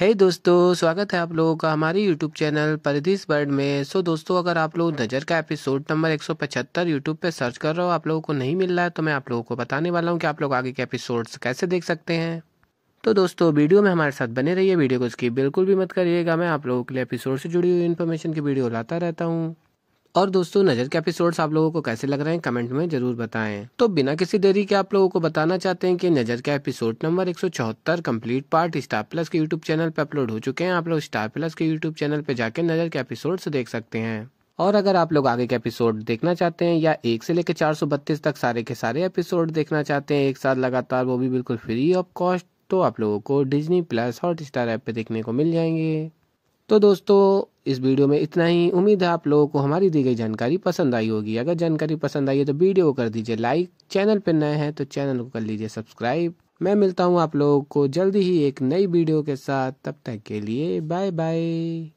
हे hey दोस्तों स्वागत है आप लोगों का हमारे यूट्यूब चैनल परिधिस बर्ड में सो so दोस्तों अगर आप लोग नज़र का एपिसोड नंबर 175 यूट्यूब पर सर्च कर रहे हो आप लोगों को नहीं मिल रहा है तो मैं आप लोगों को बताने वाला हूँ कि आप लोग आगे के एपिसोड्स कैसे देख सकते हैं तो दोस्तों वीडियो में हमारे साथ बने रहिए वीडियो को उसकी बिल्कुल भी मत करिएगा मैं आप लोगों के लिए एपिसोड से जुड़ी हुई इन्फॉर्मेशन की वीडियो लाता रहता हूँ और दोस्तों नजर के एपिसोड्स आप लोगों को कैसे लग रहे हैं कमेंट में जरूर बताएं तो बिना किसी देरी के आप लोगों को बताना चाहते हैं कि नजर का episode number 174 complete part Star Plus के यूट्यूब चैनल पर अपलोड हो चुके हैं आप लोग स्टार प्लस के यूट्यूब चैनल पर जाकर नजर के एपिसोड देख सकते हैं और अगर आप लोग आगे के एपिसोड देखना चाहते हैं या एक से लेकर चार तक सारे के सारे एपिसोड देखना चाहते हैं एक साथ लगातार वो भी बिल्कुल फ्री ऑफ कॉस्ट तो आप लोगों को Disney plus Hotstar app पे देखने को मिल जाएंगे तो दोस्तों इस वीडियो में इतना ही उम्मीद है आप लोगों को हमारी दी गई जानकारी पसंद आई होगी अगर जानकारी पसंद आई है तो वीडियो को कर दीजिए लाइक चैनल पर नए हैं तो चैनल को कर लीजिए सब्सक्राइब मैं मिलता हूँ आप लोगों को जल्दी ही एक नई वीडियो के साथ तब तक के लिए बाय बाय